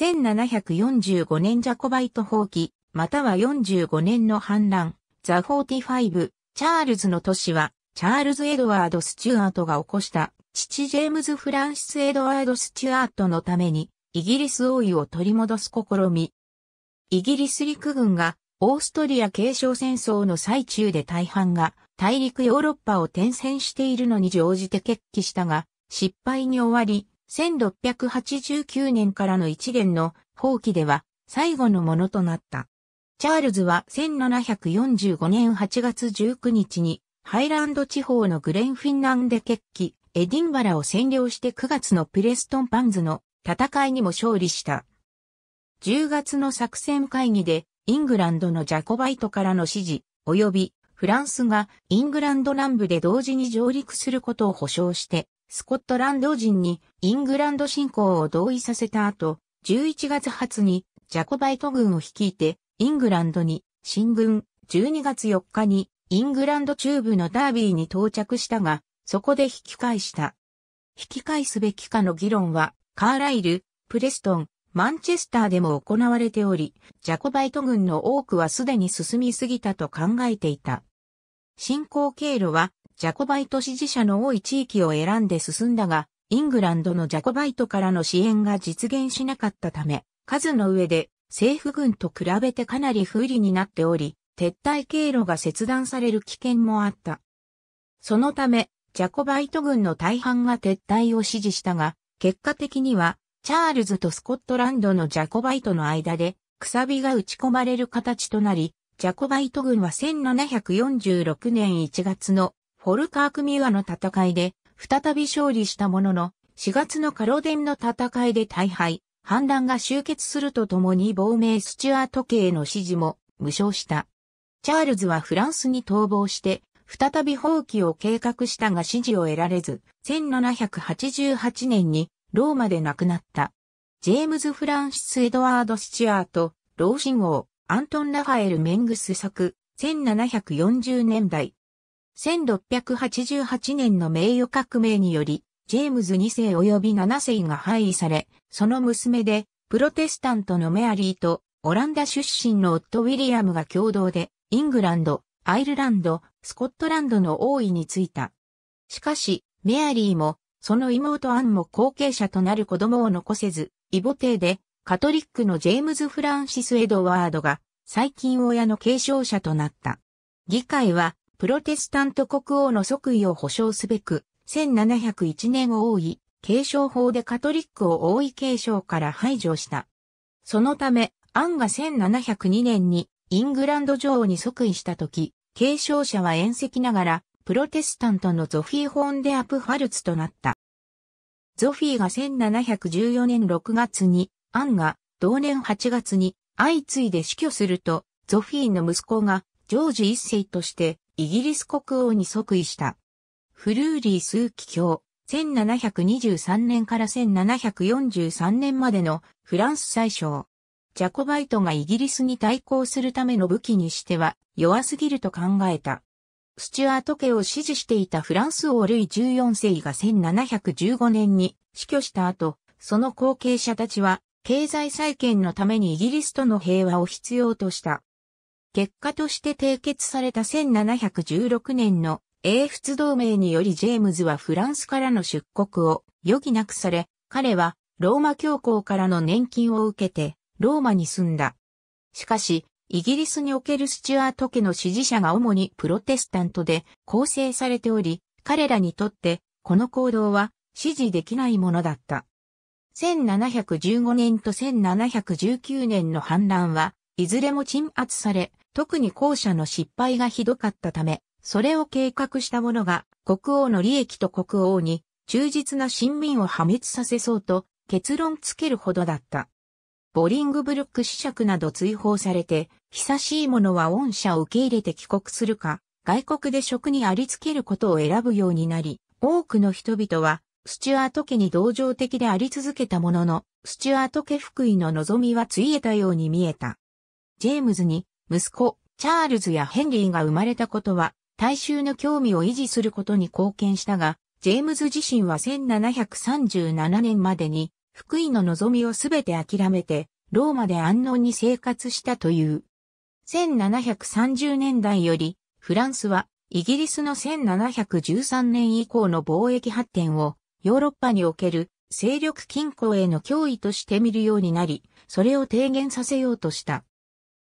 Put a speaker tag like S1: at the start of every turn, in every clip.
S1: 1745年ジャコバイト放棄、または45年の反乱、ザ・フォーティファイブ、チャールズの都市は、チャールズ・エドワード・スチュアートが起こした、父ジェームズ・フランシス・エドワード・スチュアートのために、イギリス王位を取り戻す試み。イギリス陸軍が、オーストリア継承戦争の最中で大半が、大陸ヨーロッパを転戦しているのに乗じて決起したが、失敗に終わり、1689年からの一連の放棄では最後のものとなった。チャールズは1745年8月19日にハイランド地方のグレンフィンランデ決起、エディンバラを占領して9月のプレストンパンズの戦いにも勝利した。10月の作戦会議でイングランドのジャコバイトからの支持、及びフランスがイングランド南部で同時に上陸することを保証してスコットランド人にイングランド侵攻を同意させた後、11月初にジャコバイト軍を率いてイングランドに進軍、12月4日にイングランド中部のダービーに到着したが、そこで引き返した。引き返すべきかの議論は、カーライル、プレストン、マンチェスターでも行われており、ジャコバイト軍の多くはすでに進みすぎたと考えていた。進行経路はジャコバイト支持者の多い地域を選んで進んだが、イングランドのジャコバイトからの支援が実現しなかったため、数の上で政府軍と比べてかなり不利になっており、撤退経路が切断される危険もあった。そのため、ジャコバイト軍の大半が撤退を支持したが、結果的には、チャールズとスコットランドのジャコバイトの間で、くさびが打ち込まれる形となり、ジャコバイト軍は1746年1月のフォルカークミュアの戦いで、再び勝利したものの、4月のカロデンの戦いで大敗、反乱が終結するとともに亡命スチュアート家への支持も無償した。チャールズはフランスに逃亡して、再び放棄を計画したが支持を得られず、1788年にローマで亡くなった。ジェームズ・フランシス・エドワード・スチュアート、老神王、アントン・ラファエル・メングス作、1740年代、1688年の名誉革命により、ジェームズ2世及び7世が廃位され、その娘で、プロテスタントのメアリーと、オランダ出身の夫ウィリアムが共同で、イングランド、アイルランド、スコットランドの王位についた。しかし、メアリーも、その妹アンも後継者となる子供を残せず、異母帝で、カトリックのジェームズ・フランシス・エドワードが、最近親の継承者となった。議会は、プロテスタント国王の即位を保障すべく、1701年王位、継承法でカトリックを王位継承から排除した。そのため、アンが1702年にイングランド女王に即位した時、継承者は遠席ながら、プロテスタントのゾフィー・ホーンデアプファルツとなった。ゾフィーが1714年6月に、アンが同年8月に相次いで死去すると、ゾフィーの息子がジョージ一世としてイギリス国王に即位した。フルーリー数奇卿、1723年から1743年までのフランス最小。ジャコバイトがイギリスに対抗するための武器にしては弱すぎると考えた。スチュアート家を支持していたフランス王ルイ14世が1715年に死去した後、その後継者たちは経済再建のためにイギリスとの平和を必要とした。結果として締結された1716年の英仏同盟によりジェームズはフランスからの出国を余儀なくされ、彼はローマ教皇からの年金を受けてローマに住んだ。しかし、イギリスにおけるスチュアート家の支持者が主にプロテスタントで構成されており、彼らにとってこの行動は支持できないものだった。1715年と1719年の反乱はいずれも鎮圧され、特に後者の失敗がひどかったため、それを計画した者が国王の利益と国王に忠実な親民を破滅させそうと結論つけるほどだった。ボリングブルック子爵など追放されて、久しい者は恩赦を受け入れて帰国するか、外国で職にありつけることを選ぶようになり、多くの人々は、スチュアート家に同情的であり続けたものの、スチュアート家福井の望みはついえたように見えた。ジェームズに息子、チャールズやヘンリーが生まれたことは、大衆の興味を維持することに貢献したが、ジェームズ自身は1737年までに、福井の望みをすべて諦めて、ローマで安穏に生活したという。1730年代より、フランスは、イギリスの1713年以降の貿易発展を、ヨーロッパにおける勢力均衡への脅威として見るようになり、それを低減させようとした。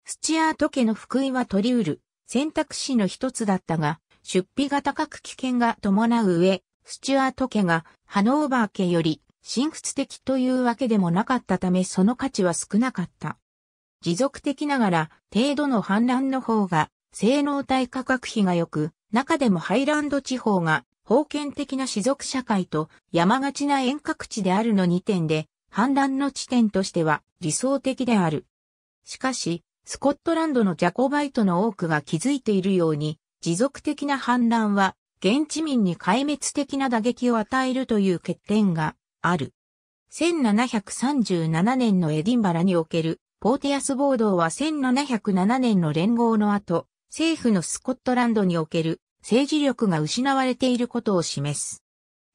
S1: スチアート家の福井は取り得る選択肢の一つだったが、出費が高く危険が伴う上、スチュアート家がハノーバー家より神仏的というわけでもなかったためその価値は少なかった。持続的ながら程度の反乱の方が性能体価格比が良く、中でもハイランド地方が封建的な士族社会と山がちな遠隔地であるの2点で、反乱の地点としては理想的である。しかし、スコットランドのジャコバイトの多くが気づいているように、持続的な反乱は、現地民に壊滅的な打撃を与えるという欠点がある。1737年のエディンバラにおけるポーティアス暴動は1707年の連合の後、政府のスコットランドにおける政治力が失われていることを示す。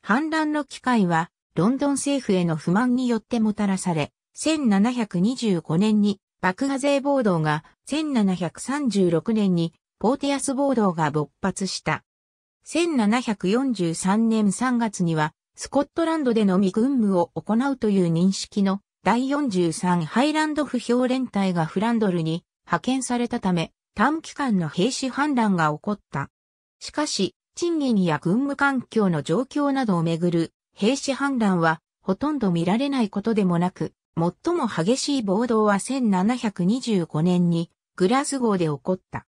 S1: 反乱の機会は、ロンドン政府への不満によってもたらされ、1725年に爆破税暴動が1736年にポーティアス暴動が勃発した。1743年3月にはスコットランドでのみ軍務を行うという認識の第43ハイランド不評連隊がフランドルに派遣されたため短期間の兵士反乱が起こった。しかし、賃金や軍務環境の状況などをめぐる兵士反乱はほとんど見られないことでもなく、最も激しい暴動は1725年にグラスゴーで起こった。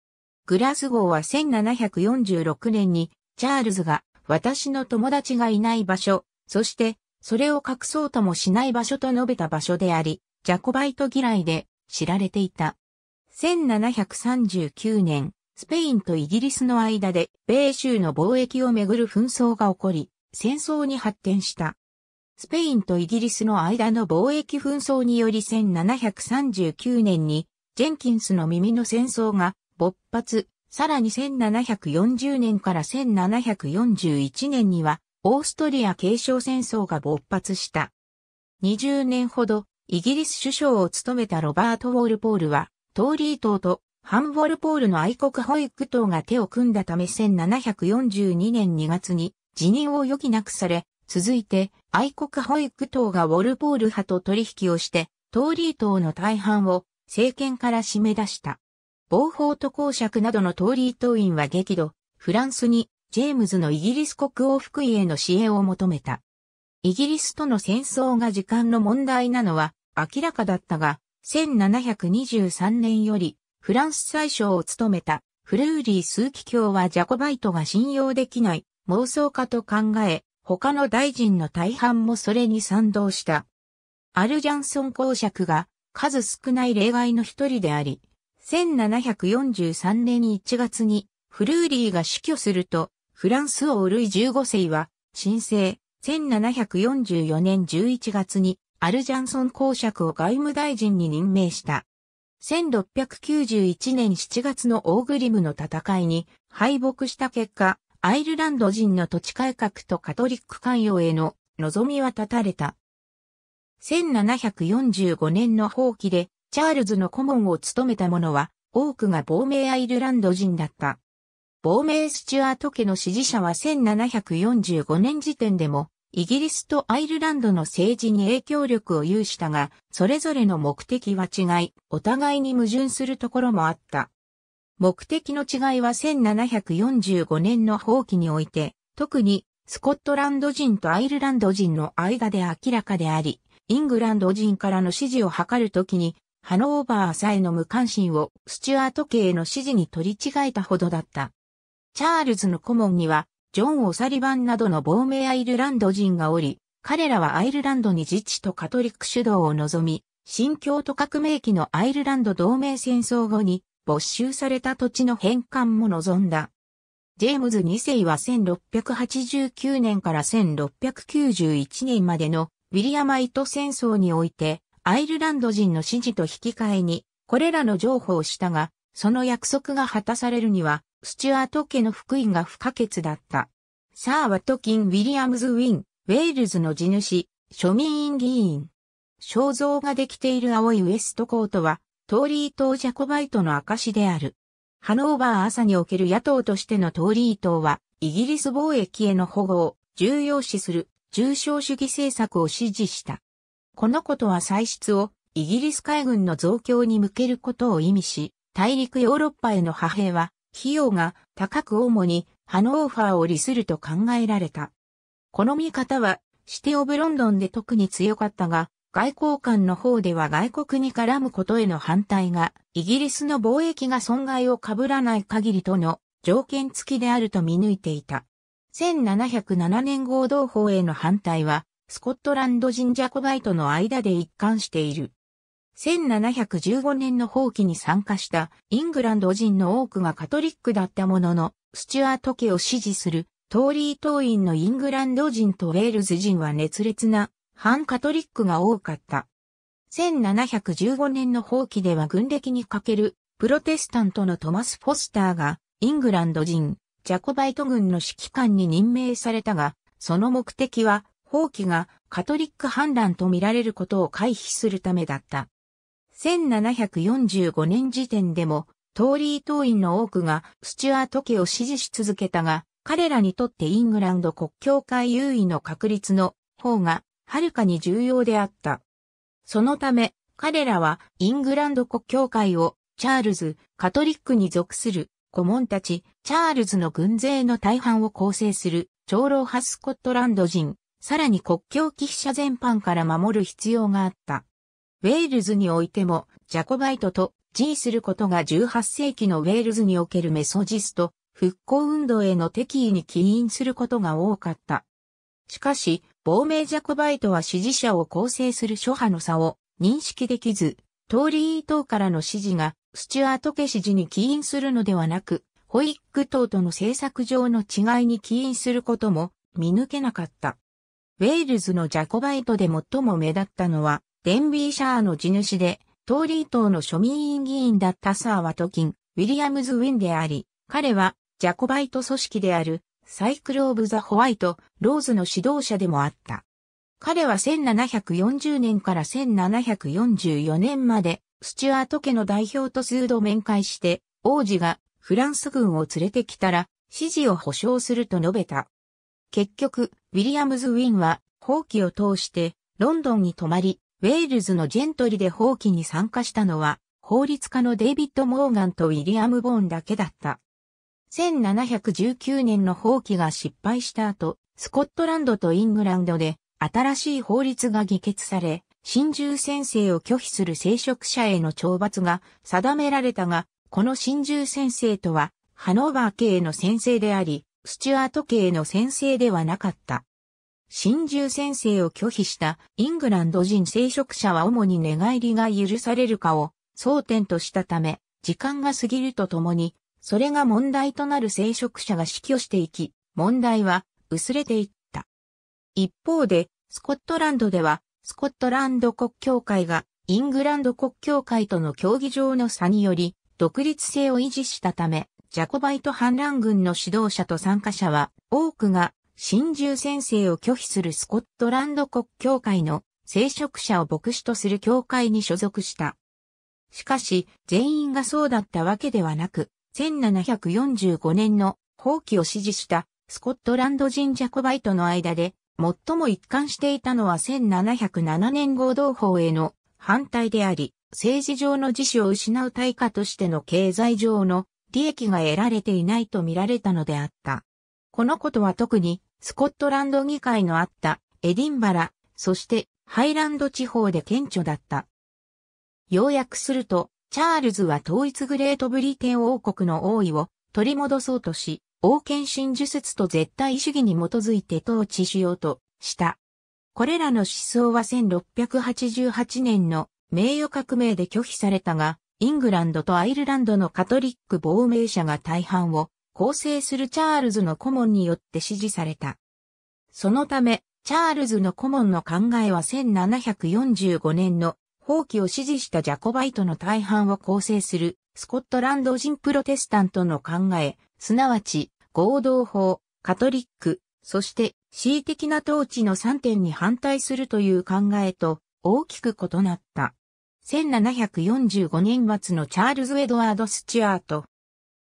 S1: グラスゴーは1746年にチャールズが私の友達がいない場所、そしてそれを隠そうともしない場所と述べた場所であり、ジャコバイト嫌いで知られていた。1739年、スペインとイギリスの間で米州の貿易をめぐる紛争が起こり、戦争に発展した。スペインとイギリスの間の貿易紛争により1739年にジェンキンスの耳の戦争が勃発、さらに1740年から1741年にはオーストリア継承戦争が勃発した。20年ほどイギリス首相を務めたロバート・ウォールポールはトーリー島とハンウォルポールの愛国保育党が手を組んだため1742年2月に辞任を余儀なくされ、続いて愛国保育党がウォルポール派と取引をして、トーリー党の大半を政権から締め出した。暴法と公爵などのトーリー党員は激怒、フランスにジェームズのイギリス国王福井への支援を求めた。イギリスとの戦争が時間の問題なのは明らかだったが、1723年よりフランス最相を務めたフルーリー数奇卿はジャコバイトが信用できない妄想家と考え、他の大臣の大半もそれに賛同した。アルジャンソン公爵が数少ない例外の一人であり、1743年1月にフルーリーが死去すると、フランス王ルイ15世は、新生、1744年11月にアルジャンソン公爵を外務大臣に任命した。1691年7月のオーグリムの戦いに敗北した結果、アイルランド人の土地改革とカトリック関与への望みは立たれた。1745年の放棄で、チャールズの顧問を務めた者は、多くが亡命アイルランド人だった。亡命スチュアート家の支持者は1745年時点でも、イギリスとアイルランドの政治に影響力を有したが、それぞれの目的は違い、お互いに矛盾するところもあった。目的の違いは1745年の放棄において、特にスコットランド人とアイルランド人の間で明らかであり、イングランド人からの支持を図るときに、ハノーバーさえの無関心をスチュアート系の支持に取り違えたほどだった。チャールズの顧問には、ジョン・オサリバンなどの亡命アイルランド人がおり、彼らはアイルランドに自治とカトリック主導を望み、新教都革命期のアイルランド同盟戦争後に没収された土地の返還も望んだ。ジェームズ2世は1689年から1691年までのウィリアマイト戦争において、アイルランド人の支持と引き換えに、これらの譲歩をしたが、その約束が果たされるには、スチュアート家の福音が不可欠だった。サー・ワトキン・ウィリアムズ・ウィン、ウェールズの地主、庶民議員。肖像ができている青いウエストコートは、トーリー党ジャコバイトの証である。ハノーバー朝における野党としてのトーリー党は、イギリス貿易への保護を重要視する重商主義政策を支持した。このことは歳出をイギリス海軍の増強に向けることを意味し、大陸ヨーロッパへの派兵は、費用が高く主にハノーファーを利すると考えられた。この見方は、シテオブロンドンで特に強かったが、外交官の方では外国に絡むことへの反対が、イギリスの貿易が損害を被らない限りとの条件付きであると見抜いていた。1707年合同法への反対は、スコットランド人ジャコバイトの間で一貫している。1715年の放棄に参加したイングランド人の多くがカトリックだったものの、スチュアート家を支持するトーリー党員のイングランド人とウェールズ人は熱烈な反カトリックが多かった。1715年の放棄では軍歴に欠けるプロテスタントのトマス・フォスターがイングランド人ジャコバイト軍の指揮官に任命されたが、その目的は放棄がカトリック反乱と見られることを回避するためだった。1745年時点でもトーリー党員の多くがスチュアート家を支持し続けたが、彼らにとってイングランド国教会優位の確立の方がはるかに重要であった。そのため、彼らはイングランド国教会をチャールズ、カトリックに属する顧問たち、チャールズの軍勢の大半を構成する長老派スコットランド人、さらに国境寄付者全般から守る必要があった。ウェールズにおいても、ジャコバイトと G することが18世紀のウェールズにおけるメソジスト、復興運動への敵意に起因することが多かった。しかし、亡命ジャコバイトは支持者を構成する諸派の差を認識できず、トーリー党からの支持がスチュアート家支持に起因するのではなく、ホイック党との政策上の違いに起因することも見抜けなかった。ウェールズのジャコバイトで最も目立ったのは、デンビーシャーの地主で、トーリー党の庶民議員だったサー・ワトキン、ウィリアムズ・ウィンであり、彼はジャコバイト組織であるサイクル・オブ・ザ・ホワイト、ローズの指導者でもあった。彼は1740年から1744年まで、スチュアート家の代表と数度面会して、王子がフランス軍を連れてきたら、支持を保証すると述べた。結局、ウィリアムズ・ウィンは、放棄を通して、ロンドンに泊まり、ウェールズのジェントリで放棄に参加したのは、法律家のデイビッド・モーガンとウィリアム・ボーンだけだった。1719年の放棄が失敗した後、スコットランドとイングランドで新しい法律が議決され、新獣先生を拒否する聖職者への懲罰が定められたが、この新獣先生とは、ハノーバー系の先生であり、スチュアート系の先生ではなかった。新獣先生を拒否したイングランド人聖職者は主に寝返りが許されるかを争点としたため、時間が過ぎるとともにそれが問題となる聖職者が死去していき、問題は薄れていった。一方で、スコットランドでは、スコットランド国教会がイングランド国教会との協議上の差により、独立性を維持したため、ジャコバイト反乱軍の指導者と参加者は、多くが、新獣先生を拒否するスコットランド国教会の聖職者を牧師とする教会に所属した。しかし、全員がそうだったわけではなく、1745年の放棄を支持したスコットランド人ジャコバイトの間で、最も一貫していたのは1707年合同法への反対であり、政治上の自主を失う対価としての経済上の利益が得られていないと見られたのであった。このことは特にスコットランド議会のあったエディンバラ、そしてハイランド地方で顕著だった。要約すると、チャールズは統一グレートブリテン王国の王位を取り戻そうとし、王権真呪説と絶対主義に基づいて統治しようとした。これらの思想は1688年の名誉革命で拒否されたが、イングランドとアイルランドのカトリック亡命者が大半を構成するチャールズの顧問によって支持された。そのため、チャールズの顧問の考えは1745年の放棄を支持したジャコバイトの大半を構成するスコットランド人プロテスタントの考え、すなわち合同法、カトリック、そして恣意的な統治の3点に反対するという考えと大きく異なった。1745年末のチャールズ・エドワード・スチュアート。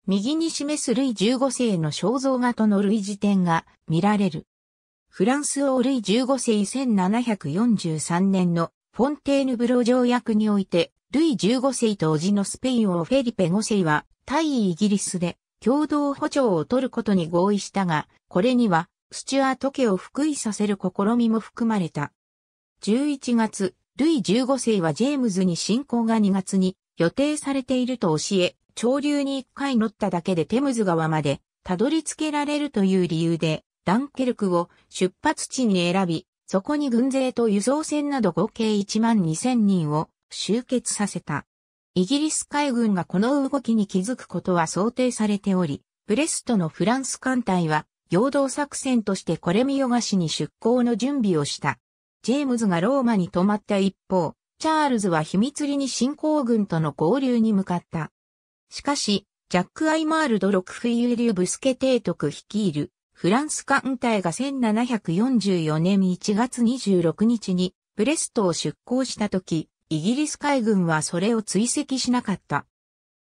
S1: 右に示すルイ15世の肖像画との類似点が見られる。フランス王ルイ15世1743年のフォンテーヌブロ条約において、ルイ15世と叔父のスペイン王フェリペ5世は、対イギリスで共同補助を取ることに合意したが、これには、スチュアート家を復位させる試みも含まれた。11月、ルイ15世はジェームズに侵攻が2月に予定されていると教え、潮流に1回乗っただけでテムズ川までたどり着けられるという理由で、ダンケルクを出発地に選び、そこに軍勢と輸送船など合計1万2000人を集結させた。イギリス海軍がこの動きに気づくことは想定されており、ブレストのフランス艦隊は、陽動作戦としてコレミヨガ市に出港の準備をした。ジェームズがローマに泊まった一方、チャールズは秘密裏に新興軍との合流に向かった。しかし、ジャック・アイマールド・ロクフィーユ・リュ・ブスケ提督率いるフランス艦隊が1744年1月26日にブレストを出港した時、イギリス海軍はそれを追跡しなかった。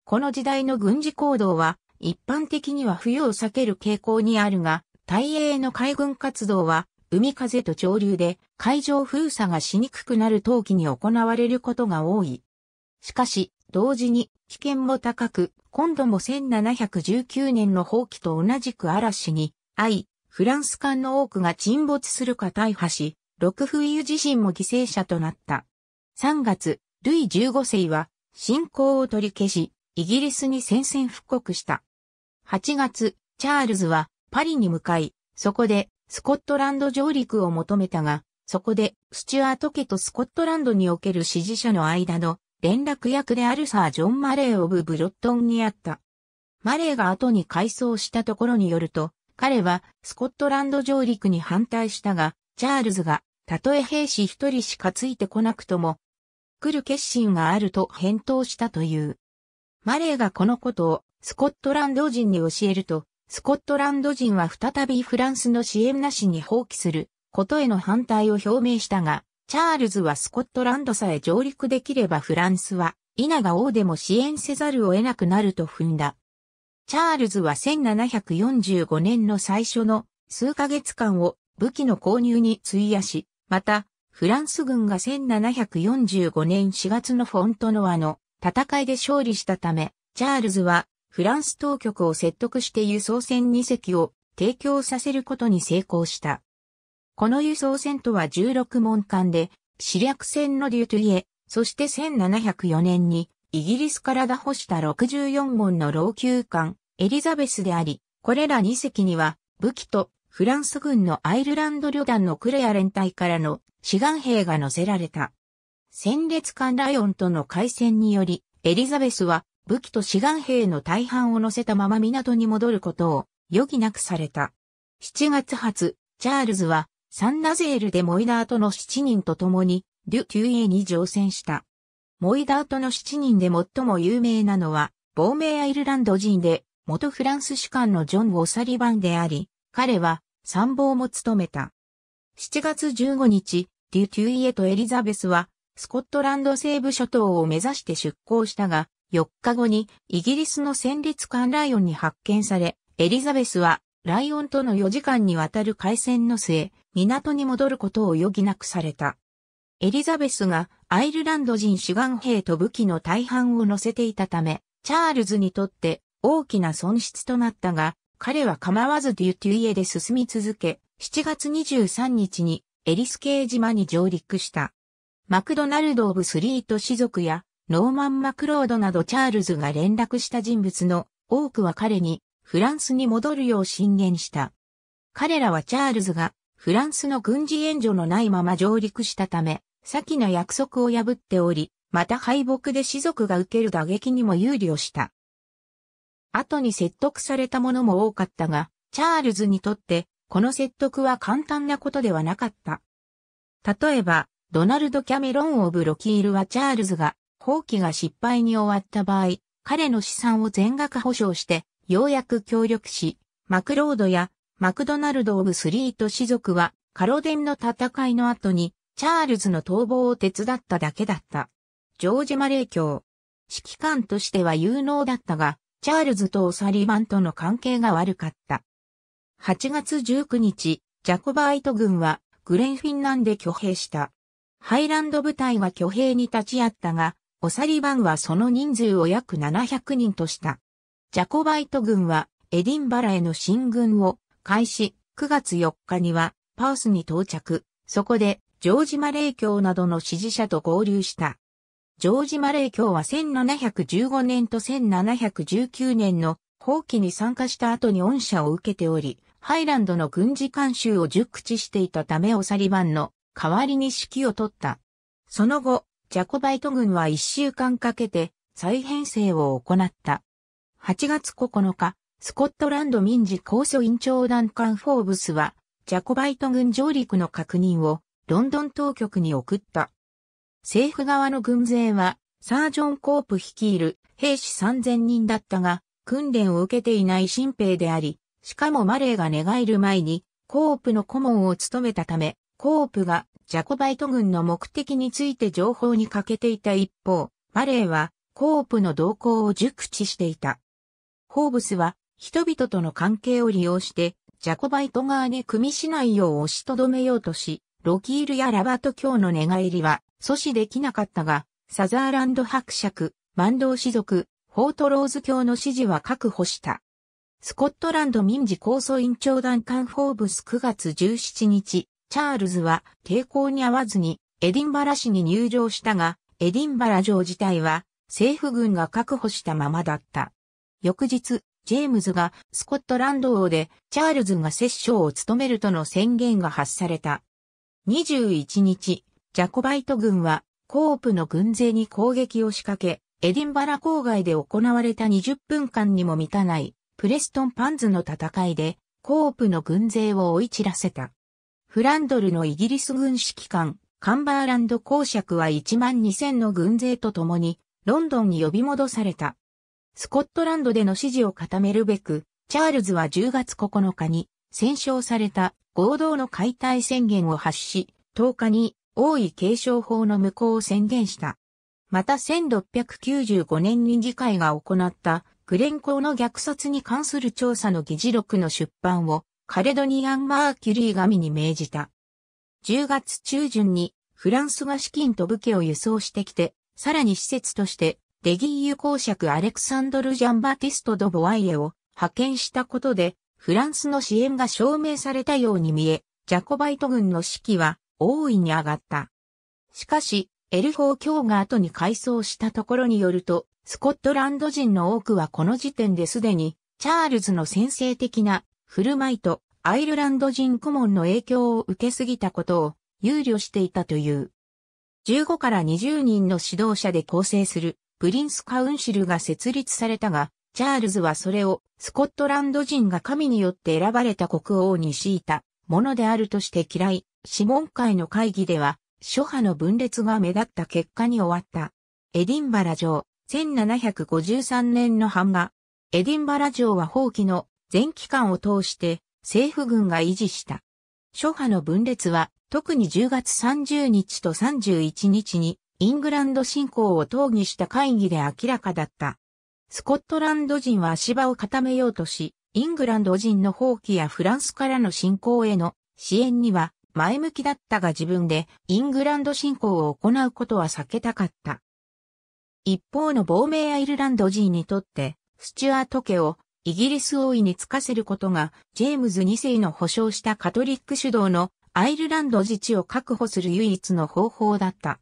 S1: この時代の軍事行動は一般的には冬を避ける傾向にあるが、大英の海軍活動は海風と潮流で海上封鎖がしにくくなる冬季に行われることが多い。しかし、同時に危険も高く、今度も1719年の放棄と同じく嵐に愛、フランス艦の多くが沈没するか大破し、六クフ自身も犠牲者となった。3月、ルイ15世は侵攻を取り消し、イギリスに宣戦布告した。8月、チャールズはパリに向かい、そこでスコットランド上陸を求めたが、そこでスチュアート家とスコットランドにおける支持者の間の連絡役であるサー・ジョン・マレー・オブ・ブロットンにあった。マレーが後に改装したところによると、彼はスコットランド上陸に反対したが、チャールズが、たとえ兵士一人しかついてこなくとも、来る決心があると返答したという。マレーがこのことをスコットランド人に教えると、スコットランド人は再びフランスの支援なしに放棄することへの反対を表明したが、チャールズはスコットランドさえ上陸できればフランスは、稲が王でも支援せざるを得なくなると踏んだ。チャールズは1745年の最初の数ヶ月間を武器の購入に費やし、また、フランス軍が1745年4月のフォントノアの戦いで勝利したため、チャールズはフランス当局を説得して輸送船2隻を提供させることに成功した。この輸送船とは16門艦で、死略船のデュトゥイエ、そして1704年にイギリスから打破した64門の老朽艦、エリザベスであり、これら2隻には、武器とフランス軍のアイルランド旅団のクレア連隊からの志願兵が乗せられた。戦列艦ライオンとの海戦により、エリザベスは武器と志願兵の大半を乗せたまま港に戻ることを余儀なくされた。7月初、チャールズはサンナゼールでモイダーとの7人と共に、デュ・テュイエに乗船した。モイダートの7人で最も有名なのは、亡命アイルランド人で、元フランス主官のジョン・オサリバンであり、彼は参謀も務めた。7月15日、デュ・テュイエとエリザベスは、スコットランド西部諸島を目指して出港したが、4日後にイギリスの戦列艦ライオンに発見され、エリザベスはライオンとの4時間にわたる海戦の末、港に戻ることを余儀なくされた。エリザベスがアイルランド人主眼兵と武器の大半を乗せていたため、チャールズにとって大きな損失となったが、彼は構わずデュテュイエで進み続け、7月23日にエリスケー島に上陸した。マクドナルド・オブ・スリート氏族やノーマン・マクロードなどチャールズが連絡した人物の多くは彼にフランスに戻るよう進言した。彼らはチャールズがフランスの軍事援助のないまま上陸したため、先の約束を破っており、また敗北で士族が受ける打撃にも有利をした。後に説得されたものも多かったが、チャールズにとってこの説得は簡単なことではなかった。例えば、ドナルド・キャメロン・オブ・ロキールはチャールズが放棄が失敗に終わった場合、彼の資産を全額保証して、ようやく協力し、マクロードやマクドナルド・オブ・スリート士族はカロデンの戦いの後にチャールズの逃亡を手伝っただけだった。ジョージ・マレー卿。指揮官としては有能だったが、チャールズとオサリバンとの関係が悪かった。8月19日、ジャコバイト軍はグレンフィンランで挙兵した。ハイランド部隊は挙兵に立ち会ったが、オサリバンはその人数を約700人とした。ジャコバイト軍はエディンバラへの進軍を開始、9月4日にはパースに到着。そこでジョージ・マレー教などの支持者と合流した。ジョージ・マレー教は1715年と1719年の放棄に参加した後に恩赦を受けており、ハイランドの軍事監修を熟知していたためオサリバンの代わりに指揮を取った。その後、ジャコバイト軍は1週間かけて再編成を行った。8月9日、スコットランド民事公訴委員長団官フォーブスは、ジャコバイト軍上陸の確認をロンドン当局に送った。政府側の軍勢は、サージョン・コープ率いる兵士3000人だったが、訓練を受けていない新兵であり、しかもマレーが寝返る前に、コープの顧問を務めたため、コープがジャコバイト軍の目的について情報に欠けていた一方、マレーはコープの動向を熟知していた。ホーブスは人々との関係を利用して、ジャコバイト側に組みしないよう押しとどめようとし、ロキールやラバト教の寝返りは阻止できなかったが、サザーランド伯爵、万道士族、フォートローズ教の支持は確保した。スコットランド民事構想委員長団官フォーブス9月17日、チャールズは抵抗に合わずにエディンバラ市に入場したが、エディンバラ城自体は政府軍が確保したままだった。翌日、ジェームズがスコットランド王でチャールズが摂政を務めるとの宣言が発された。21日、ジャコバイト軍は、コープの軍勢に攻撃を仕掛け、エディンバラ郊外で行われた20分間にも満たない、プレストンパンズの戦いで、コープの軍勢を追い散らせた。フランドルのイギリス軍指揮官、カンバーランド公爵は1万2000の軍勢と共に、ロンドンに呼び戻された。スコットランドでの支持を固めるべく、チャールズは10月9日に、戦勝された合同の解体宣言を発し、10日に王位継承法の無効を宣言した。また1695年に議会が行ったグレンーの虐殺に関する調査の議事録の出版をカレドニアン・マーキュリー神に命じた。10月中旬にフランスが資金と武器を輸送してきて、さらに施設としてデギーユ公爵アレクサンドル・ジャンバティスト・ド・ボワイエを派遣したことでフランスの支援が証明されたように見え、ジャコバイト軍の士気は大いに上がった。しかし、エルフォー卿が後に改装したところによると、スコットランド人の多くはこの時点ですでに、チャールズの先制的な振る舞いとアイルランド人顧問の影響を受けすぎたことを憂慮していたという。15から20人の指導者で構成するプリンスカウンシルが設立されたが、チャールズはそれをスコットランド人が神によって選ばれた国王に敷いたものであるとして嫌い、諮問会の会議では、諸派の分裂が目立った結果に終わった。エディンバラ城、1753年の版画。エディンバラ城は放棄の全期間を通して政府軍が維持した。諸派の分裂は特に10月30日と31日にイングランド侵攻を討議した会議で明らかだった。スコットランド人は足場を固めようとし、イングランド人の放棄やフランスからの侵攻への支援には前向きだったが自分でイングランド侵攻を行うことは避けたかった。一方の亡命アイルランド人にとって、スチュアート家をイギリス王位につかせることが、ジェームズ2世の保障したカトリック主導のアイルランド自治を確保する唯一の方法だった。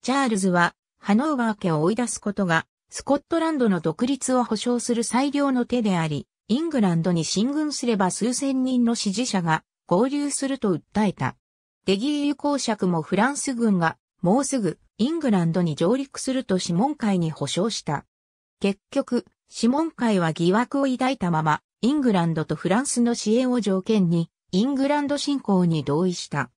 S1: チャールズは、ハノーガー家を追い出すことがスコットランドの独立を保障する最良の手であり、イングランドに進軍すれば数千人の支持者が合流すると訴えた。デギーユ公爵もフランス軍がもうすぐイングランドに上陸すると諮問会に保証した。結局、諮問会は疑惑を抱いたまま、イングランドとフランスの支援を条件に、イングランド侵攻に同意した。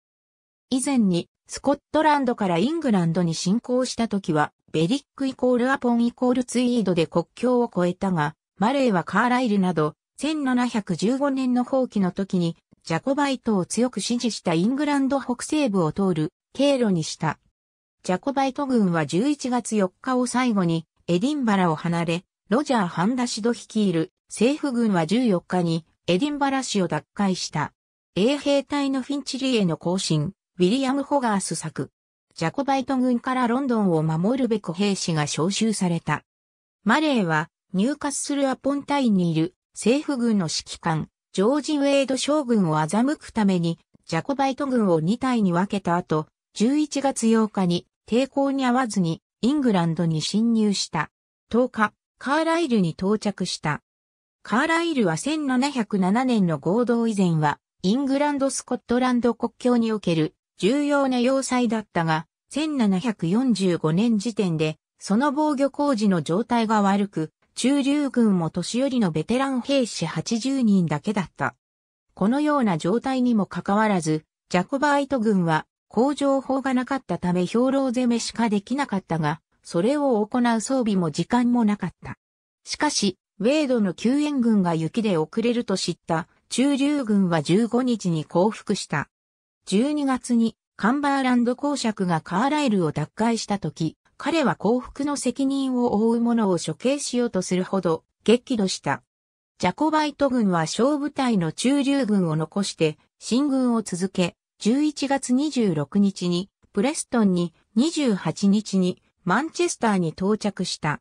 S1: 以前に、スコットランドからイングランドに侵攻した時は、ベリックイコールアポンイコールツイードで国境を越えたが、マレーはカーライルなど、1715年の放棄の時に、ジャコバイトを強く支持したイングランド北西部を通る経路にした。ジャコバイト軍は11月4日を最後に、エディンバラを離れ、ロジャー・ハンダシド率いる政府軍は14日にエディンバラ市を奪回した。衛兵隊のフィンチリへの行進、ウィリアム・ホガース作。ジャコバイト軍からロンドンを守るべく兵士が招集された。マレーは、入荷するアポンタインにいる政府軍の指揮官、ジョージ・ウェイド将軍を欺くために、ジャコバイト軍を2隊に分けた後、11月8日に抵抗に合わずにイングランドに侵入した。10日、カーライルに到着した。カーライルは1707年の合同以前は、イングランド・スコットランド国境における重要な要塞だったが、1745年時点で、その防御工事の状態が悪く、中流軍も年寄りのベテラン兵士80人だけだった。このような状態にもかかわらず、ジャコバイト軍は、工場法がなかったため兵糧攻めしかできなかったが、それを行う装備も時間もなかった。しかし、ウェイドの救援軍が雪で遅れると知った中流軍は15日に降伏した。12月にカンバーランド公爵がカーライルを奪回した時、彼は幸福の責任を負う者を処刑しようとするほど激怒した。ジャコバイト軍は小部隊の中流軍を残して進軍を続け、11月26日にプレストンに28日にマンチェスターに到着した。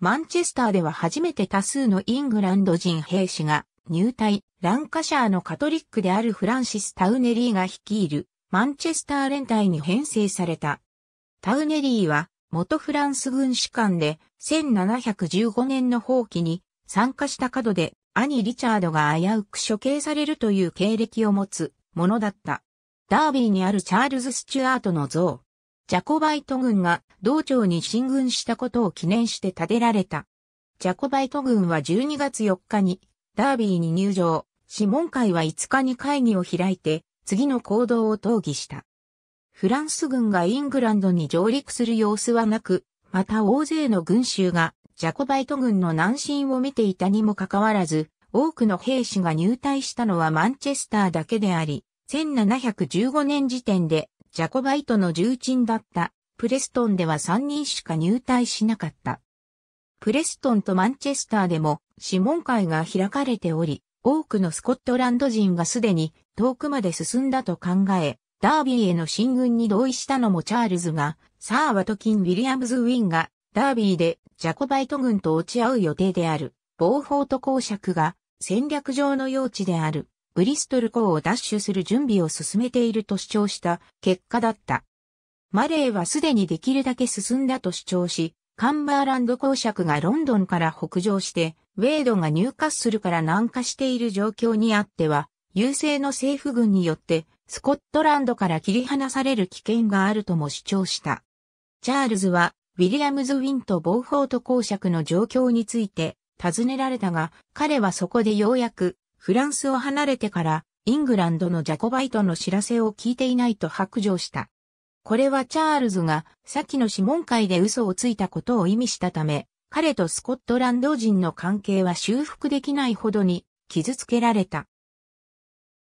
S1: マンチェスターでは初めて多数のイングランド人兵士が入隊、ランカシャーのカトリックであるフランシス・タウネリーが率いるマンチェスター連隊に編成された。タウネリーは元フランス軍士官で1715年の放棄に参加した角で兄リチャードが危うく処刑されるという経歴を持つものだった。ダービーにあるチャールズ・スチュアートの像。ジャコバイト軍が道庁に進軍したことを記念して建てられた。ジャコバイト軍は12月4日にダービーに入場、諮問会は5日に会議を開いて、次の行動を討議した。フランス軍がイングランドに上陸する様子はなく、また大勢の群衆がジャコバイト軍の南進を見ていたにもかかわらず、多くの兵士が入隊したのはマンチェスターだけであり、1715年時点でジャコバイトの重鎮だったプレストンでは3人しか入隊しなかった。プレストンとマンチェスターでも諮問会が開かれており、多くのスコットランド人がすでに遠くまで進んだと考え、ダービーへの進軍に同意したのもチャールズが、サー・ワトキン・ウィリアムズ・ウィンが、ダービーでジャコバイト軍と落ち合う予定である、防法と公爵が戦略上の用地である、ブリストル港を奪取する準備を進めていると主張した結果だった。マレーはすでにできるだけ進んだと主張し、カンバーランド公爵がロンドンから北上して、ウェイドがニューカッスルから南下している状況にあっては、優勢の政府軍によって、スコットランドから切り離される危険があるとも主張した。チャールズは、ウィリアムズ・ウィンとボーフォート公爵の状況について、尋ねられたが、彼はそこでようやく、フランスを離れてから、イングランドのジャコバイトの知らせを聞いていないと白状した。これはチャールズが先の諮問会で嘘をついたことを意味したため、彼とスコットランド人の関係は修復できないほどに傷つけられた。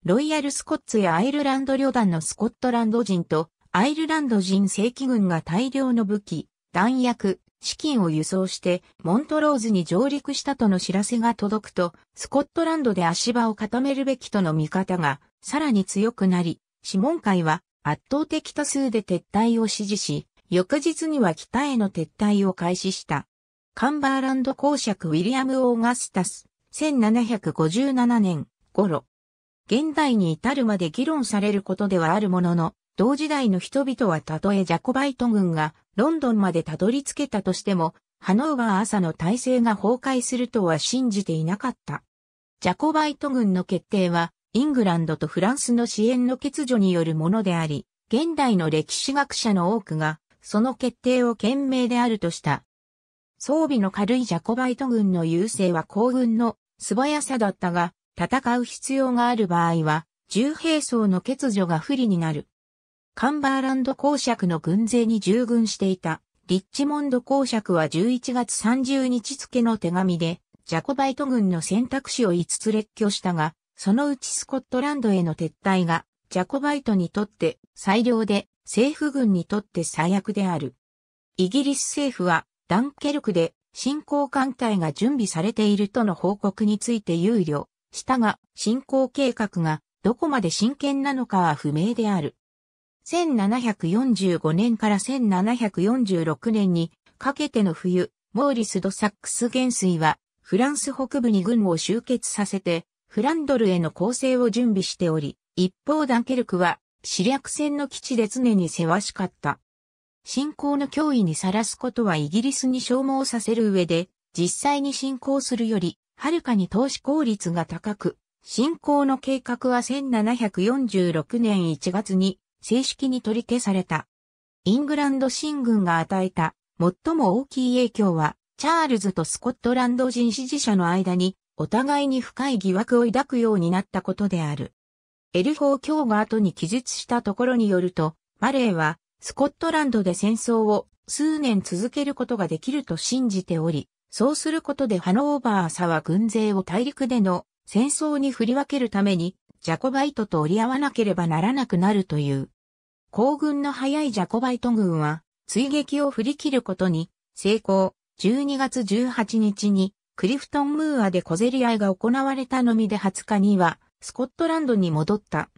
S1: ロイヤルスコッツやアイルランド旅団のスコットランド人とアイルランド人正規軍が大量の武器、弾薬、資金を輸送してモントローズに上陸したとの知らせが届くと、スコットランドで足場を固めるべきとの見方がさらに強くなり、諮問会は圧倒的多数で撤退を指示し、翌日には北への撤退を開始した。カンバーランド公爵ウィリアム・オーガスタス、1757年頃。現代に至るまで議論されることではあるものの、同時代の人々はたとえジャコバイト軍がロンドンまでたどり着けたとしても、ハノーバー朝の体制が崩壊するとは信じていなかった。ジャコバイト軍の決定はイングランドとフランスの支援の欠如によるものであり、現代の歴史学者の多くが、その決定を賢明であるとした。装備の軽いジャコバイト軍の優勢は行軍の素早さだったが、戦う必要がある場合は、重兵装の欠如が不利になる。カンバーランド公爵の軍勢に従軍していた、リッチモンド公爵は11月30日付の手紙で、ジャコバイト軍の選択肢を5つ列挙したが、そのうちスコットランドへの撤退が、ジャコバイトにとって最良で、政府軍にとって最悪である。イギリス政府は、ダンケルクで進行艦隊が準備されているとの報告について憂慮したが、進行計画がどこまで真剣なのかは不明である。1745年から1746年にかけての冬、モーリス・ド・サックス元帥は、フランス北部に軍を集結させて、フランドルへの攻勢を準備しており、一方ダンケルクは、死略戦の基地で常にせわしかった。侵攻の脅威にさらすことはイギリスに消耗させる上で、実際に侵攻するより、はるかに投資効率が高く、侵攻の計画は1746年1月に正式に取り消された。イングランド新軍が与えた最も大きい影響は、チャールズとスコットランド人支持者の間にお互いに深い疑惑を抱くようになったことである。エルフォー卿が後に記述したところによると、マレーはスコットランドで戦争を数年続けることができると信じており、そうすることでハノーバーさは軍勢を大陸での戦争に振り分けるためにジャコバイトと折り合わなければならなくなるという。行軍の早いジャコバイト軍は追撃を振り切ることに成功。12月18日にクリフトン・ムーアで小競り合いが行われたのみで20日には、スコットランドに戻った。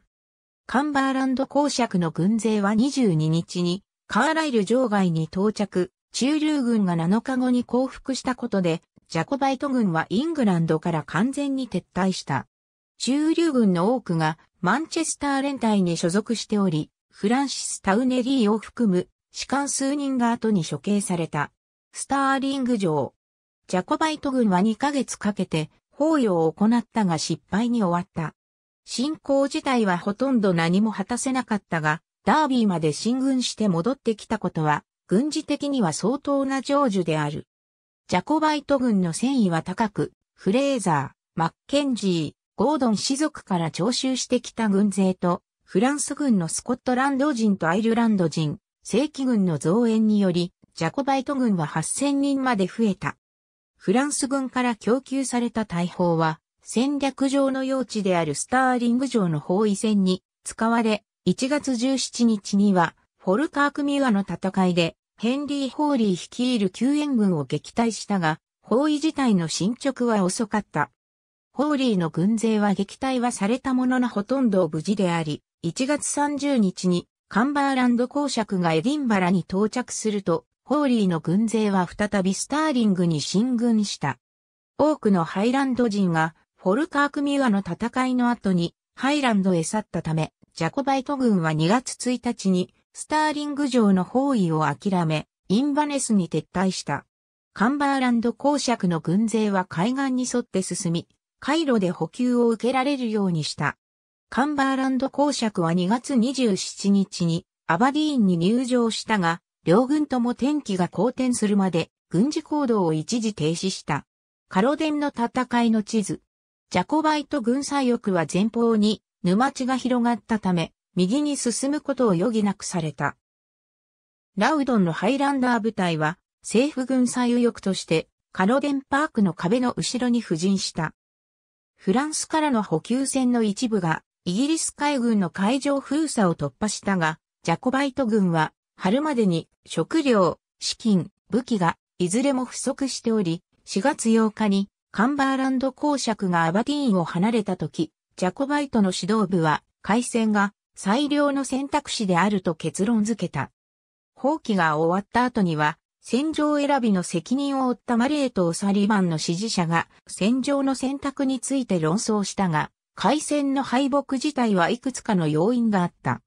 S1: カンバーランド公爵の軍勢は22日に、カーライル城外に到着、中流軍が7日後に降伏したことで、ジャコバイト軍はイングランドから完全に撤退した。中流軍の多くがマンチェスター連隊に所属しており、フランシス・タウネリーを含む士官数人が後に処刑された。スターリング城、ジャコバイト軍は2ヶ月かけて包囲を行ったが失敗に終わった。進行自体はほとんど何も果たせなかったが、ダービーまで進軍して戻ってきたことは、軍事的には相当な成就である。ジャコバイト軍の戦意は高く、フレーザー、マッケンジー、ゴードン氏族から徴収してきた軍勢と、フランス軍のスコットランド人とアイルランド人、正規軍の増援により、ジャコバイト軍は8000人まで増えた。フランス軍から供給された大砲は、戦略上の用地であるスターリング城の包囲戦に使われ、1月17日には、フォルタークミュアの戦いで、ヘンリー・ホーリー率いる救援軍を撃退したが、包囲自体の進捗は遅かった。ホーリーの軍勢は撃退はされたもののほとんど無事であり、1月30日にカンバーランド公爵がエディンバラに到着すると、ホーリーの軍勢は再びスターリングに進軍した。多くのハイランド人が、フォルカークミアの戦いの後に、ハイランドへ去ったため、ジャコバイト軍は2月1日に、スターリング城の包囲を諦め、インバネスに撤退した。カンバーランド公爵の軍勢は海岸に沿って進み、回路で補給を受けられるようにした。カンバーランド公爵は2月27日にアバディーンに入城したが、両軍とも天気が好転するまで軍事行動を一時停止した。カロデンの戦いの地図。ジャコバイト軍左翼は前方に沼地が広がったため、右に進むことを余儀なくされた。ラウドンのハイランダー部隊は、政府軍左右翼として、カロデンパークの壁の後ろに布陣した。フランスからの補給船の一部が、イギリス海軍の海上封鎖を突破したが、ジャコバイト軍は、春までに食料、資金、武器がいずれも不足しており、4月8日にカンバーランド公爵がアバティーンを離れた時、ジャコバイトの指導部は、海戦が最良の選択肢であると結論付けた。放棄が終わった後には、戦場選びの責任を負ったマレーとオサリバンの支持者が戦場の選択について論争したが、海戦の敗北自体はいくつかの要因があった。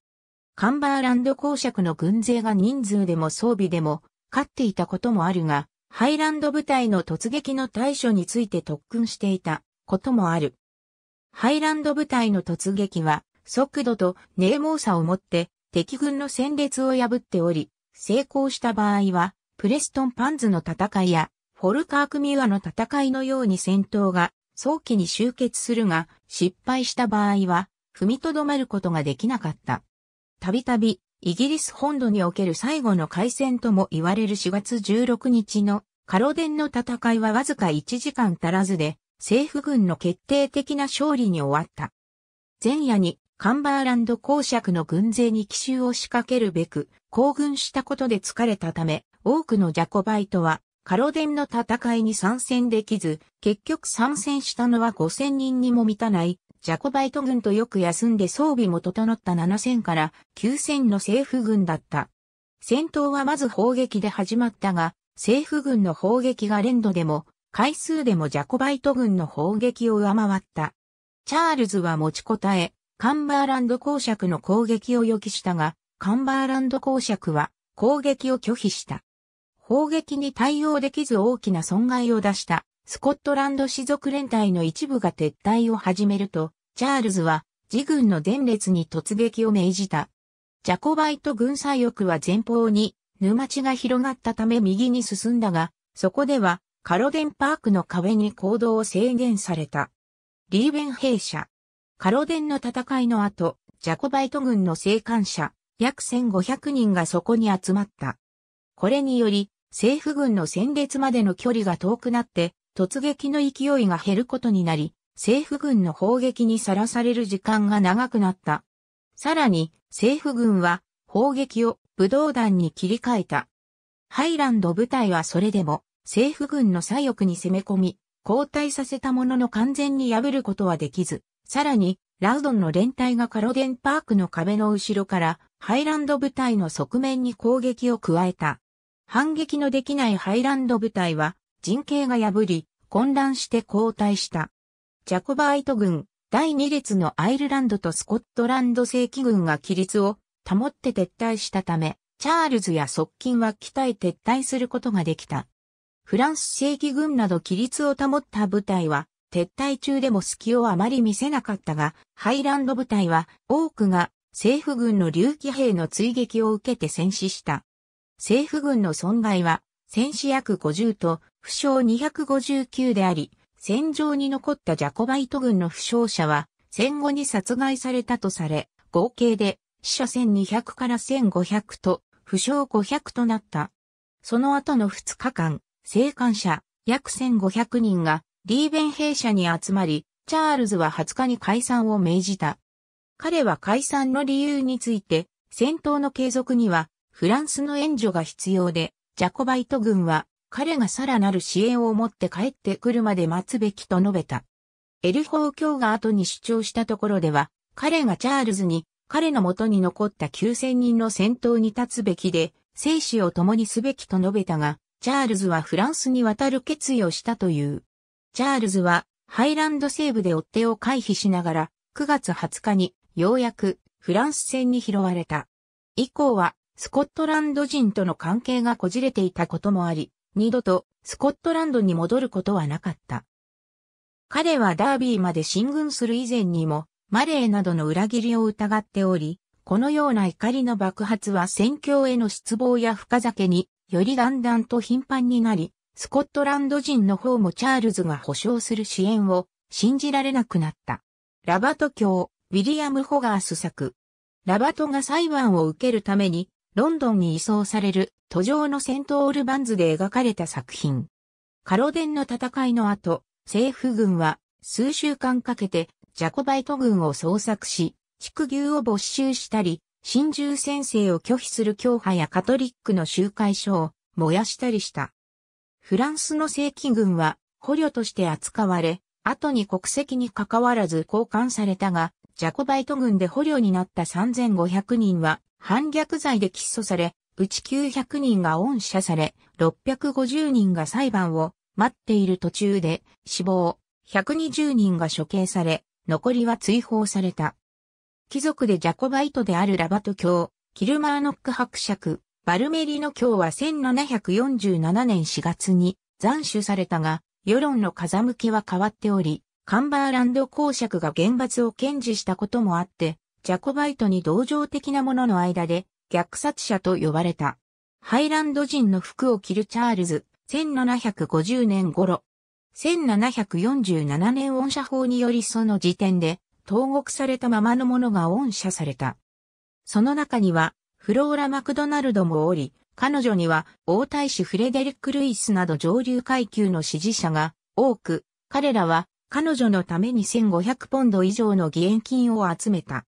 S1: カンバーランド公爵の軍勢が人数でも装備でも勝っていたこともあるが、ハイランド部隊の突撃の対処について特訓していたこともある。ハイランド部隊の突撃は速度と冷猛さをもって敵軍の戦列を破っており、成功した場合はプレストンパンズの戦いやフォルカークミュアの戦いのように戦闘が早期に終結するが失敗した場合は踏みとどまることができなかった。たびたび、イギリス本土における最後の海戦とも言われる4月16日のカロデンの戦いはわずか1時間足らずで政府軍の決定的な勝利に終わった。前夜にカンバーランド公爵の軍勢に奇襲を仕掛けるべく行軍したことで疲れたため多くのジャコバイトはカロデンの戦いに参戦できず結局参戦したのは5000人にも満たないジャコバイト軍とよく休んで装備も整った7000から9000の政府軍だった。戦闘はまず砲撃で始まったが、政府軍の砲撃が連度でも、回数でもジャコバイト軍の砲撃を上回った。チャールズは持ちこたえ、カンバーランド公爵の攻撃を予期したが、カンバーランド公爵は攻撃を拒否した。砲撃に対応できず大きな損害を出した、スコットランド士族連隊の一部が撤退を始めると、チャールズは自軍の前列に突撃を命じた。ジャコバイト軍左翼は前方に沼地が広がったため右に進んだが、そこではカロデンパークの壁に行動を制限された。リーベン兵舎。カロデンの戦いの後、ジャコバイト軍の生還者、約1500人がそこに集まった。これにより、政府軍の戦列までの距離が遠くなって、突撃の勢いが減ることになり、政府軍の砲撃にさらされる時間が長くなった。さらに、政府軍は砲撃を武道弾に切り替えた。ハイランド部隊はそれでも政府軍の左翼に攻め込み、後退させたものの完全に破ることはできず、さらに、ラウドンの連隊がカロデンパークの壁の後ろからハイランド部隊の側面に攻撃を加えた。反撃のできないハイランド部隊は陣形が破り、混乱して後退した。ジャコバイト軍、第2列のアイルランドとスコットランド正規軍が規律を保って撤退したため、チャールズや側近は北へ撤退することができた。フランス正規軍など規律を保った部隊は、撤退中でも隙をあまり見せなかったが、ハイランド部隊は多くが政府軍の竜気兵の追撃を受けて戦死した。政府軍の損害は、戦死約50と負傷259であり、戦場に残ったジャコバイト軍の負傷者は、戦後に殺害されたとされ、合計で死者1200から1500と、負傷500となった。その後の2日間、生還者約1500人がリーベン兵舎に集まり、チャールズは20日に解散を命じた。彼は解散の理由について、戦闘の継続にはフランスの援助が必要で、ジャコバイト軍は彼がさらなる支援を持って帰ってくるまで待つべきと述べた。エルホー教が後に主張したところでは、彼がチャールズに、彼の元に残った9000人の戦闘に立つべきで、生死を共にすべきと述べたが、チャールズはフランスに渡る決意をしたという。チャールズは、ハイランド西部で追っ手を回避しながら、9月20日に、ようやく、フランス戦に拾われた。以降は、スコットランド人との関係がこじれていたこともあり、二度とスコットランドに戻ることはなかった。彼はダービーまで進軍する以前にも、マレーなどの裏切りを疑っており、このような怒りの爆発は戦況への失望や深酒によりだんだんと頻繁になり、スコットランド人の方もチャールズが保証する支援を信じられなくなった。ラバト教、ウィリアム・ホガース作。ラバトが裁判を受けるためにロンドンに移送される途上の戦闘オルバンズで描かれた作品。カロデンの戦いの後、政府軍は数週間かけてジャコバイト軍を捜索し、畜牛を没収したり、神獣先生を拒否する教派やカトリックの集会所を燃やしたりした。フランスの正規軍は捕虜として扱われ、後に国籍に関わらず交換されたが、ジャコバイト軍で捕虜になった3500人は反逆罪で起訴され、うち900人が恩赦され、650人が裁判を待っている途中で死亡、120人が処刑され、残りは追放された。貴族でジャコバイトであるラバト教、キルマーノック伯爵、バルメリの教は1747年4月に斬首されたが、世論の風向きは変わっており、カンバーランド公爵が厳罰を堅持したこともあって、ジャコバイトに同情的な者の間で虐殺者と呼ばれた。ハイランド人の服を着るチャールズ、1750年頃。1747年恩赦法によりその時点で、投獄されたままの者が恩赦された。その中には、フローラ・マクドナルドもおり、彼女には王太子フレデリック・ルイスなど上流階級の支持者が多く、彼らは彼女のために1500ポンド以上の義援金を集めた。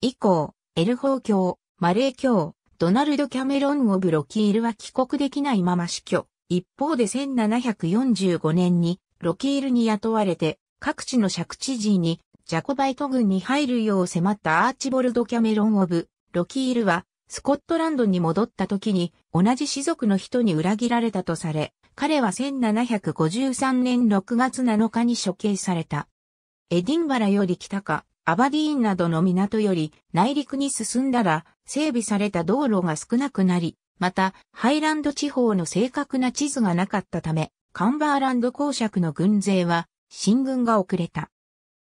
S1: 以降、エルホー教、マレー教、ドナルド・キャメロン・オブ・ロキールは帰国できないまま死去。一方で1745年にロキールに雇われて各地の借地人にジャコバイト軍に入るよう迫ったアーチボルド・キャメロン・オブ・ロキールはスコットランドに戻った時に同じ士族の人に裏切られたとされ、彼は1753年6月7日に処刑された。エディンバラより北か、アバディーンなどの港より内陸に進んだら整備された道路が少なくなり、またハイランド地方の正確な地図がなかったため、カンバーランド公爵の軍勢は進軍が遅れた。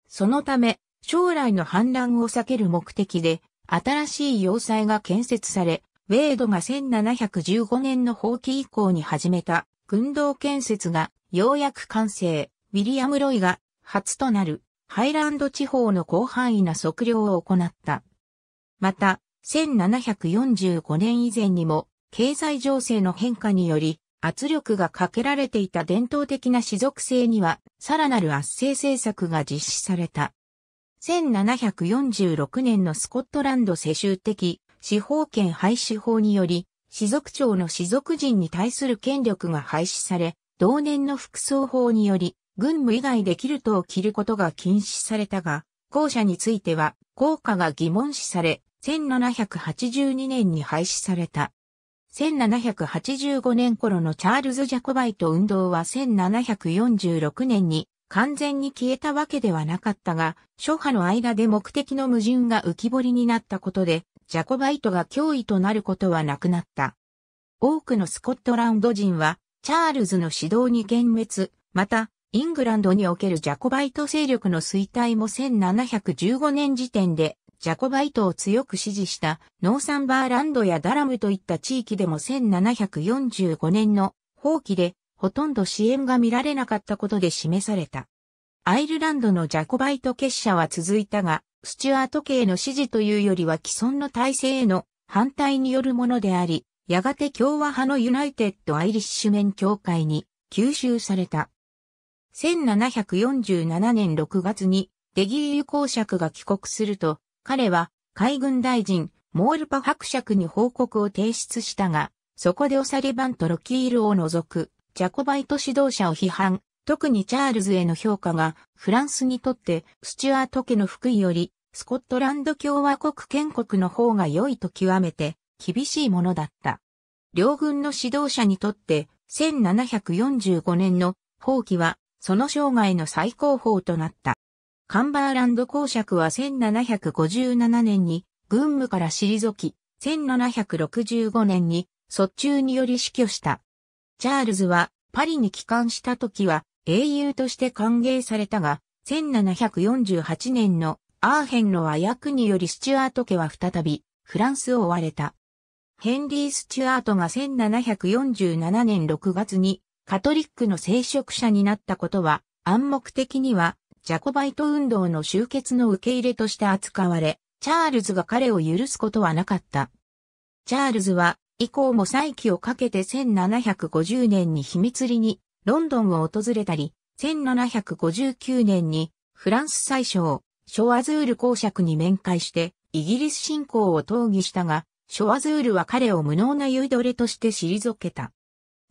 S1: そのため将来の反乱を避ける目的で新しい要塞が建設され、ウェードが1715年の放棄以降に始めた軍道建設がようやく完成、ウィリアム・ロイが初となるハイランド地方の広範囲な測量を行った。また、1745年以前にも、経済情勢の変化により、圧力がかけられていた伝統的な士族性には、さらなる圧政政策が実施された。1746年のスコットランド世襲的司法権廃止法により、士族長の士族人に対する権力が廃止され、同年の服装法により、軍務以外でキルトを着ることが禁止されたが、校舎については、効果が疑問視され、1782年に廃止された。1785年頃のチャールズ・ジャコバイト運動は1746年に完全に消えたわけではなかったが、諸派の間で目的の矛盾が浮き彫りになったことで、ジャコバイトが脅威となることはなくなった。多くのスコットランド人は、チャールズの指導に幻滅、また、イングランドにおけるジャコバイト勢力の衰退も1715年時点でジャコバイトを強く支持したノーサンバーランドやダラムといった地域でも1745年の放棄でほとんど支援が見られなかったことで示された。アイルランドのジャコバイト結社は続いたが、スチュアート系の支持というよりは既存の体制への反対によるものであり、やがて共和派のユナイテッド・アイリッシュメン協会に吸収された。1747年6月にデギーユ公爵が帰国すると、彼は海軍大臣モールパ伯爵に報告を提出したが、そこでオサリバンとロキールを除くジャコバイト指導者を批判、特にチャールズへの評価がフランスにとってスチュアート家の福井よりスコットランド共和国建国の方が良いと極めて厳しいものだった。両軍の指導者にとって1745年の放棄はその生涯の最高峰となった。カンバーランド公爵は1757年に軍務から退き、1765年に卒中により死去した。チャールズはパリに帰還した時は英雄として歓迎されたが、1748年のアーヘンの和訳によりスチュアート家は再びフランスを追われた。ヘンリー・スチュアートが1747年6月にカトリックの聖職者になったことは、暗黙的には、ジャコバイト運動の終結の受け入れとして扱われ、チャールズが彼を許すことはなかった。チャールズは、以降も再起をかけて1750年に秘密裏にロンドンを訪れたり、1759年にフランス最小、ショアズール公爵に面会してイギリス侵攻を討議したが、ショアズールは彼を無能な酔いどれとして退けた。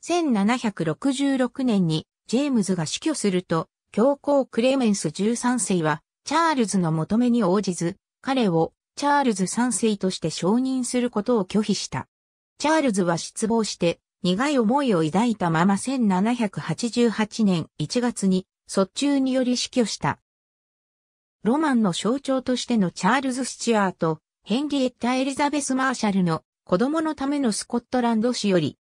S1: 1766年にジェームズが死去すると、教皇クレメンス13世は、チャールズの求めに応じず、彼をチャールズ3世として承認することを拒否した。チャールズは失望して、苦い思いを抱いたまま1788年1月に、卒中により死去した。ロマンの象徴としてのチャールズ・スチュアート、ヘンリエッタ・エリザベス・マーシャルの子供のためのスコットランド氏より、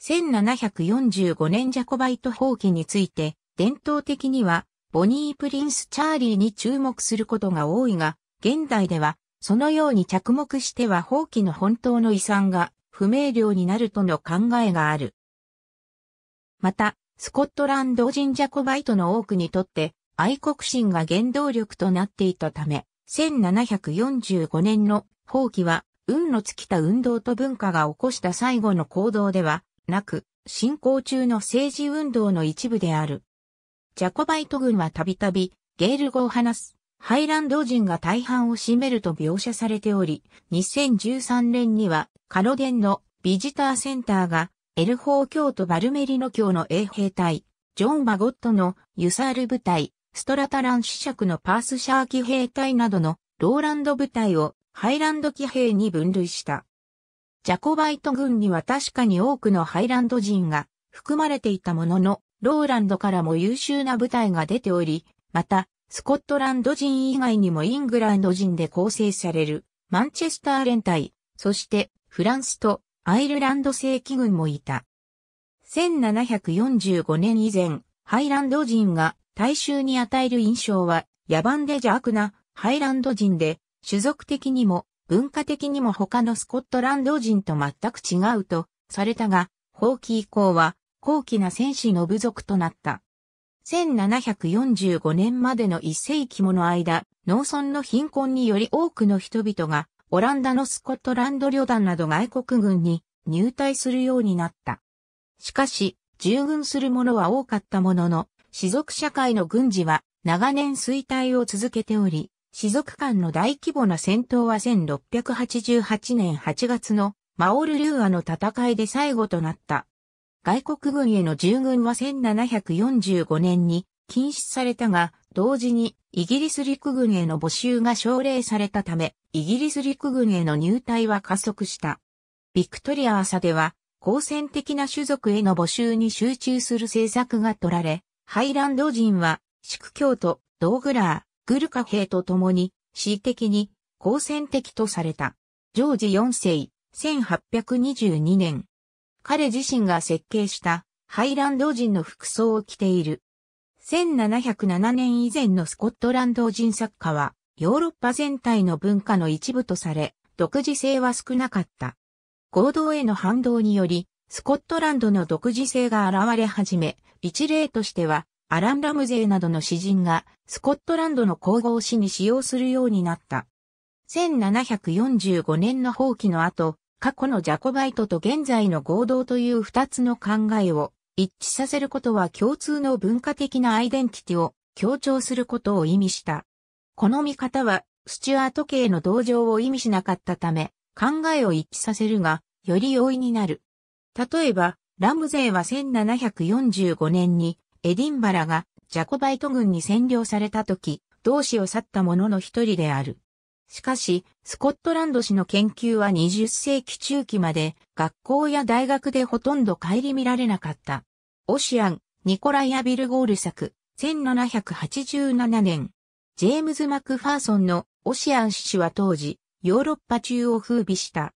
S1: 1745年ジャコバイト放棄について、伝統的には、ボニー・プリンス・チャーリーに注目することが多いが、現代では、そのように着目しては放棄の本当の遺産が不明瞭になるとの考えがある。また、スコットランド人ジャコバイトの多くにとって愛国心が原動力となっていたため、1745年の放棄は、運の尽きた運動と文化が起こした最後の行動では、なく、進行中の政治運動の一部である。ジャコバイト軍はたびたび、ゲール語を話す、ハイランド人が大半を占めると描写されており、2013年には、カロデンのビジターセンターが、エルホー教とバルメリノ教の衛兵隊、ジョン・マゴットのユサール部隊、ストラタラン主爵のパースシャーキ兵隊などのローランド部隊をハイランド騎兵に分類した。ジャコバイト軍には確かに多くのハイランド人が含まれていたものの、ローランドからも優秀な部隊が出ており、また、スコットランド人以外にもイングランド人で構成されるマンチェスター連隊、そしてフランスとアイルランド正規軍もいた。1745年以前、ハイランド人が大衆に与える印象は野蛮で邪悪なハイランド人で、種族的にも文化的にも他のスコットランド人と全く違うとされたが、放棄以降は高貴な戦士の部族となった。1745年までの一世紀もの間、農村の貧困により多くの人々が、オランダのスコットランド旅団など外国軍に入隊するようになった。しかし、従軍する者は多かったものの、士族社会の軍事は長年衰退を続けており、士族間の大規模な戦闘は1688年8月のマオル・リューアの戦いで最後となった。外国軍への従軍は1745年に禁止されたが、同時にイギリス陸軍への募集が奨励されたため、イギリス陸軍への入隊は加速した。ビクトリア朝では、好戦的な種族への募集に集中する政策が取られ、ハイランド人は、宿教とドーグラー、グルカ兵と共に、恣的に、好戦的とされた。ジョージ4世、1822年。彼自身が設計したハイランド人の服装を着ている。1707年以前のスコットランド人作家は、ヨーロッパ全体の文化の一部とされ、独自性は少なかった。合同への反動により、スコットランドの独自性が現れ始め、一例としては、アラン・ラムゼーなどの詩人がスコットランドの皇后詩に使用するようになった。1745年の放棄の後、過去のジャコバイトと現在の合同という二つの考えを一致させることは共通の文化的なアイデンティティを強調することを意味した。この見方はスチュアート系の同情を意味しなかったため、考えを一致させるが、より容易になる。例えば、ラムゼーは1745年にエディンバラがジャコバイト軍に占領された時、同志を去った者の一人である。しかし、スコットランド史の研究は20世紀中期まで学校や大学でほとんど顧みられなかった。オシアン、ニコライア・ビルゴール作、1787年。ジェームズ・マクファーソンのオシアン氏は当時、ヨーロッパ中を風靡した。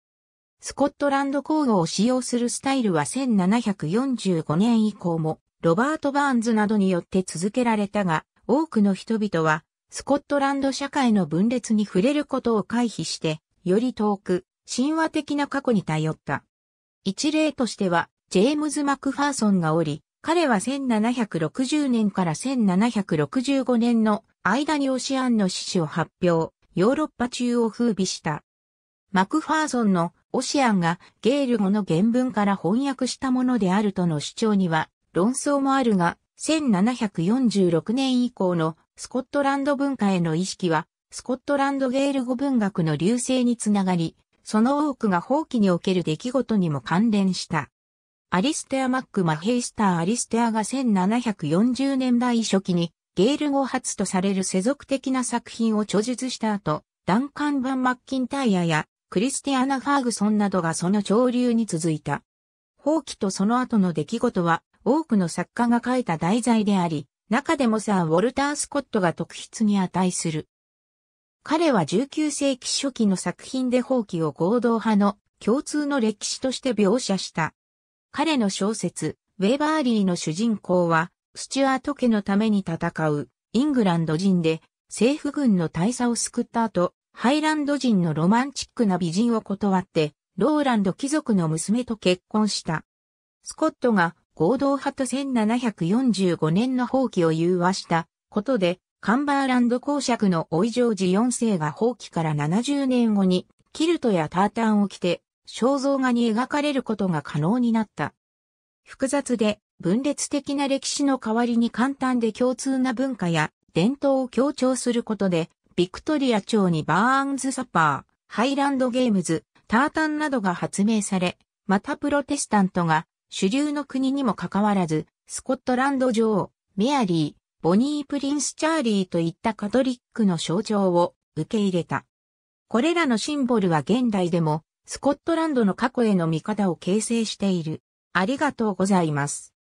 S1: スコットランド工具を使用するスタイルは1745年以降もロバート・バーンズなどによって続けられたが、多くの人々は、スコットランド社会の分裂に触れることを回避して、より遠く、神話的な過去に頼った。一例としては、ジェームズ・マクファーソンがおり、彼は1760年から1765年の間にオシアンの死死を発表、ヨーロッパ中を風靡した。マクファーソンのオシアンがゲール語の原文から翻訳したものであるとの主張には論争もあるが、1746年以降のスコットランド文化への意識は、スコットランドゲール語文学の流星につながり、その多くが放棄における出来事にも関連した。アリステア・マック・マヘイスター・アリステアが1740年代初期にゲール語発とされる世俗的な作品を著述した後、ダンカン・バン・マッキンタイヤやクリスティアナ・ファーグソンなどがその潮流に続いた。放棄とその後の出来事は多くの作家が書いた題材であり、中でもサー・ウォルター・スコットが特筆に値する。彼は19世紀初期の作品で放棄を合同派の共通の歴史として描写した。彼の小説、ウェバーリーの主人公は、スチュアート家のために戦うイングランド人で、政府軍の大佐を救った後、ハイランド人のロマンチックな美人を断って、ローランド貴族の娘と結婚した。スコットが合同派と1745年の放棄を融和したことで、カンバーランド公爵のオイジョージ4世が放棄から70年後に、キルトやタータンを着て、肖像画に描かれることが可能になった。複雑で分裂的な歴史の代わりに簡単で共通な文化や伝統を強調することで、ビクトリア朝にバーンズサパー、ハイランドゲームズ、タータンなどが発明され、またプロテスタントが主流の国にもかかわらず、スコットランド女王、メアリー、ボニー・プリンス・チャーリーといったカトリックの象徴を受け入れた。これらのシンボルは現代でもスコットランドの過去への見方を形成している。ありがとうございます。